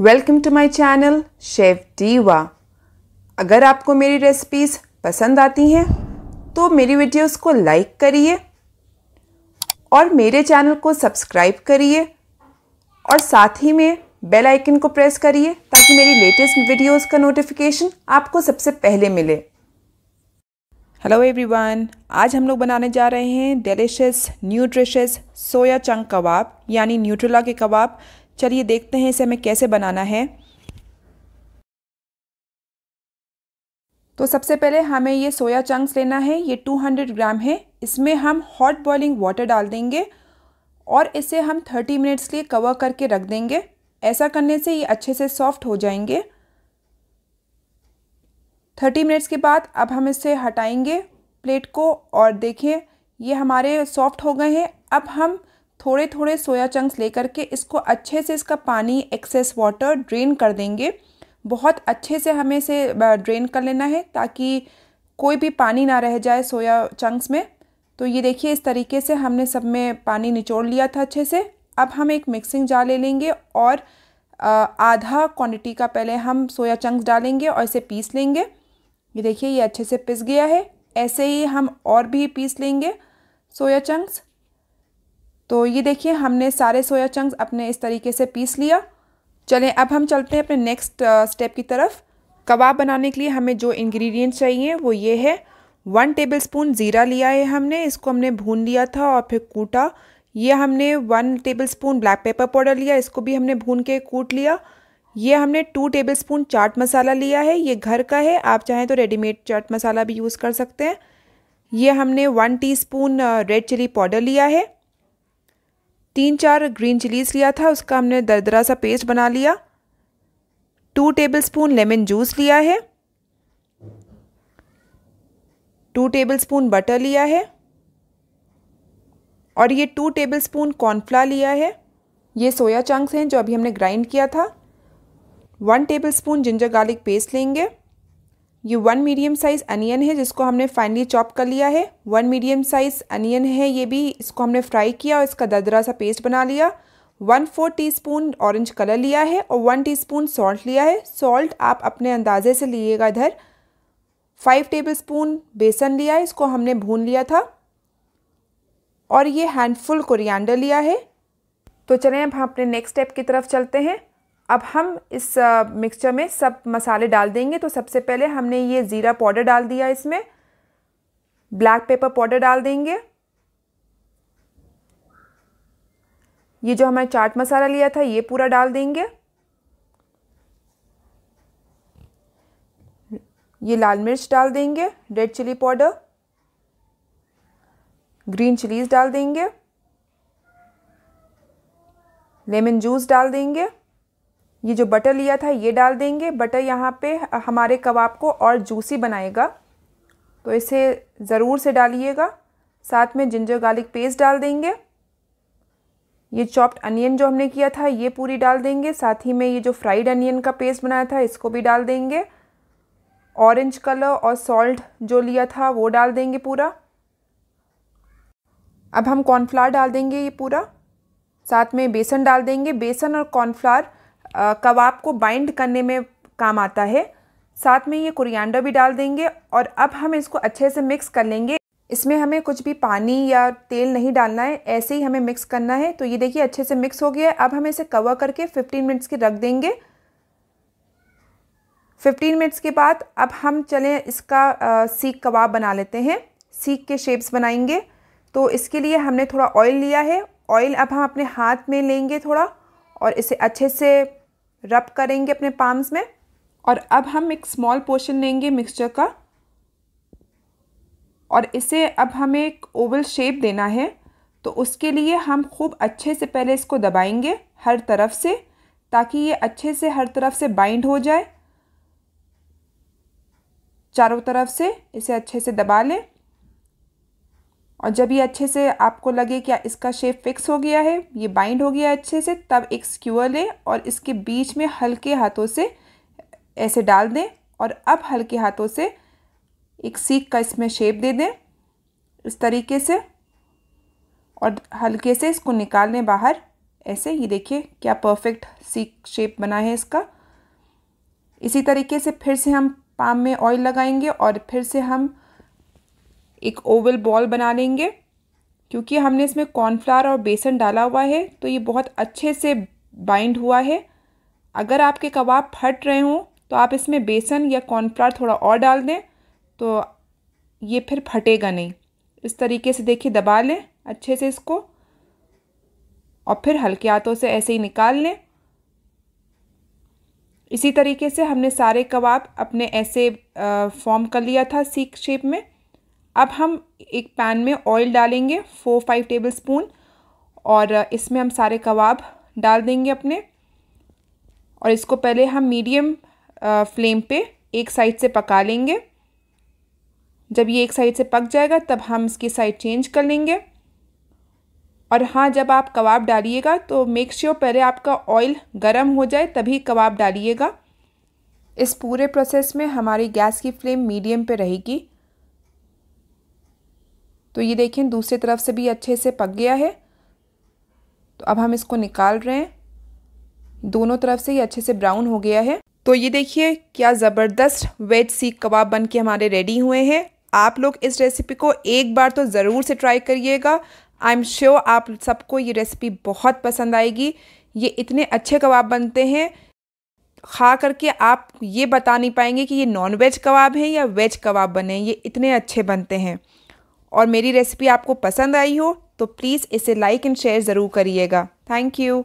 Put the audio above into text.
welcome to my channel chef diva अगर आपको मेरी रेसिपीज़ पसंद आती हैं तो मेरी वीडियोस को लाइक करिए और मेरे चैनल को सब्सक्राइब करिए और साथ ही में बेल आइकन को प्रेस करिए ताकि मेरी लेटेस्ट वीडियोस का नोटिफिकेशन आपको सबसे पहले मिले हेलो एवरीवन आज हम लोग बनाने जा रहे हैं delicious nutritious soya chunk kebab यानी न्यूट्रोला के कबाब चलिए देखते हैं इसे हमें कैसे बनाना है तो सबसे पहले हमें ये सोया चंक्स लेना है ये 200 ग्राम है इसमें हम हॉट बॉइलिंग वाटर डाल देंगे और इसे हम 30 मिनट्स के लिए कवर करके रख देंगे ऐसा करने से ये अच्छे से सॉफ्ट हो जाएंगे 30 मिनट्स के बाद अब हम इसे हटाएंगे प्लेट को और देखें ये हमारे सॉफ्ट हो गए हैं अब हम थोड़े थोड़े सोया चंक्स लेकर के इसको अच्छे से इसका पानी एक्सेस वाटर ड्रेन कर देंगे बहुत अच्छे से हमें इसे ड्रेन कर लेना है ताकि कोई भी पानी ना रह जाए सोया चंक्स में तो ये देखिए इस तरीके से हमने सब में पानी निचोड़ लिया था अच्छे से अब हम एक मिक्सिंग जार ले लेंगे और आधा क्वांटिटी का पहले हम सोया चंक्स डालेंगे और इसे पीस लेंगे ये देखिए ये अच्छे से पिस गया है ऐसे ही हम और भी पीस लेंगे सोया चंक्स तो ये देखिए हमने सारे सोया चंक्स अपने इस तरीके से पीस लिया चलें अब हम चलते हैं अपने नेक्स्ट स्टेप की तरफ कबाब बनाने के लिए हमें जो इंग्रेडिएंट्स चाहिए वो ये है वन टेबल स्पून ज़ीरा लिया है हमने इसको हमने भून लिया था और फिर कूटा ये हमने one tablespoon black pepper powder लिया इसको भी हमने भून के कूट लिया ये हमने two tablespoon chaat masala लिया है ये घर का है आप चाहें तो रेडीमेड चाट मसाला भी यूज़ कर सकते हैं ये हमने one t red chilli powder लिया है तीन चार ग्रीन चिलीज़ लिया था उसका हमने दरदरा सा पेस्ट बना लिया two tablespoon lemon juice लिया है टू टेबल स्पून बटर लिया है और ये टू टेबल स्पून कॉर्नफ्ला लिया है ये सोया चंक्स हैं जो अभी हमने ग्राइंड किया था one tablespoon ginger garlic paste लेंगे ये वन मीडियम साइज़ अनियन है जिसको हमने फाइनली चॉप कर लिया है वन मीडियम साइज़ अनियन है ये भी इसको हमने फ्राई किया और इसका ददरा सा पेस्ट बना लिया one four teaspoon orange colour लिया है और वन टी स्पून सॉल्ट लिया है सॉल्ट आप अपने अंदाजे से लिएगा इधर फाइव टेबल स्पून बेसन लिया है इसको हमने भून लिया था और ये हैंडफुल कोरिएंडर लिया है तो चलें अब हम अपने नेक्स्ट स्टेप की तरफ चलते हैं अब हम इस मिक्सचर में सब मसाले डाल देंगे तो सबसे पहले हमने ये ज़ीरा पाउडर डाल दिया इसमें ब्लैक पेपर पाउडर डाल देंगे ये जो हमारे चाट मसाला लिया था ये पूरा डाल देंगे ये लाल मिर्च डाल देंगे red chilli powder green chillies डाल देंगे लेमन जूस डाल देंगे ये जो बटर लिया था ये डाल देंगे बटर यहाँ पे हमारे कबाब को और जूसी बनाएगा तो इसे ज़रूर से डालिएगा साथ में जिंजर गार्लिक पेस्ट डाल देंगे ये चॉप्ड अनियन जो हमने किया था ये पूरी डाल देंगे साथ ही में ये जो फ्राइड अनियन का पेस्ट बनाया था इसको भी डाल देंगे ऑरेंज कलर और सॉल्ट जो लिया था वो डाल देंगे पूरा अब हम कॉर्नफ्लावर डाल देंगे ये पूरा साथ में बेसन डाल देंगे बेसन और कॉर्नफ्लावर कबाब को बाइंड करने में काम आता है साथ में ये कुरियांडर भी डाल देंगे और अब हम इसको अच्छे से मिक्स कर लेंगे इसमें हमें कुछ भी पानी या तेल नहीं डालना है ऐसे ही हमें मिक्स करना है तो ये देखिए अच्छे से मिक्स हो गया है अब हम इसे कवर करके 15 मिनट्स के रख देंगे 15 मिनट्स के बाद अब हम चलें इसका सीख कबाब बना लेते हैं सीख के शेप्स बनाएंगे तो इसके लिए हमने थोड़ा ऑयल लिया है ऑयल अब हम अपने हाथ में लेंगे थोड़ा और इसे अच्छे से रब करेंगे अपने पाम्स में और अब हम एक स्मॉल पोर्शन लेंगे मिक्सचर का और इसे अब हमें एक ओवल शेप देना है तो उसके लिए हम खूब अच्छे से पहले इसको दबाएंगे हर तरफ से ताकि ये अच्छे से हर तरफ से बाइंड हो जाए चारों तरफ से इसे अच्छे से दबा लें और जब ये अच्छे से आपको लगे कि इसका शेप फिक्स हो गया है ये बाइंड हो गया अच्छे से तब एक स्क्यूअर लें और इसके बीच में हल्के हाथों से ऐसे डाल दें और अब हल्के हाथों से एक सीख का इसमें शेप दे दें इस तरीके से और हल्के से इसको निकाल लें बाहर ऐसे ये देखिए क्या परफेक्ट सीख शेप बना है इसका इसी तरीके से फिर से हम पाम में ऑयल लगाएंगे और फिर से हम एक ओवल बॉल बना लेंगे क्योंकि हमने इसमें कॉर्नफ्लावर और बेसन डाला हुआ है तो ये बहुत अच्छे से बाइंड हुआ है अगर आपके कबाब फट रहे हों तो आप इसमें बेसन या कॉर्नफ्लावर थोड़ा और डाल दें तो ये फिर फटेगा नहीं इस तरीके से देखिए दबा लें अच्छे से इसको और फिर हल्के हाथों से ऐसे ही निकाल लें इसी तरीके से हमने सारे कबाब अपने ऐसे फॉर्म कर लिया था सीख शेप में अब हम एक पैन में ऑयल डालेंगे फोर फाइव टेबल स्पून और uh, इसमें हम सारे कबाब डाल देंगे अपने और इसको पहले हम मीडियम फ्लेम uh, पे एक साइड से पका लेंगे जब ये एक साइड से पक जाएगा तब हम इसकी साइड चेंज कर लेंगे और हाँ जब आप कबाब डालिएगा तो मेक श्योर sure पहले आपका ऑयल गर्म हो जाए तभी कबाब डालिएगा इस पूरे प्रोसेस में हमारी गैस की फ्लेम मीडियम पे रहेगी तो ये देखें दूसरी तरफ से भी अच्छे से पक गया है तो अब हम इसको निकाल रहे हैं दोनों तरफ से ये अच्छे से ब्राउन हो गया है तो ये देखिए क्या ज़बरदस्त वेज सीख कबाब बन के हमारे रेडी हुए हैं आप लोग इस रेसिपी को एक बार तो ज़रूर से ट्राई करिएगा आई एम श्योर आप सबको ये रेसिपी बहुत पसंद आएगी ये इतने अच्छे कबाब बनते हैं खा करके आप ये बता नहीं पाएंगे कि ये नॉन वेज कबाब हैं या वेज कबाब बने ये इतने अच्छे बनते हैं और मेरी रेसिपी आपको पसंद आई हो तो प्लीज़ इसे लाइक एंड शेयर ज़रूर करिएगा थैंक यू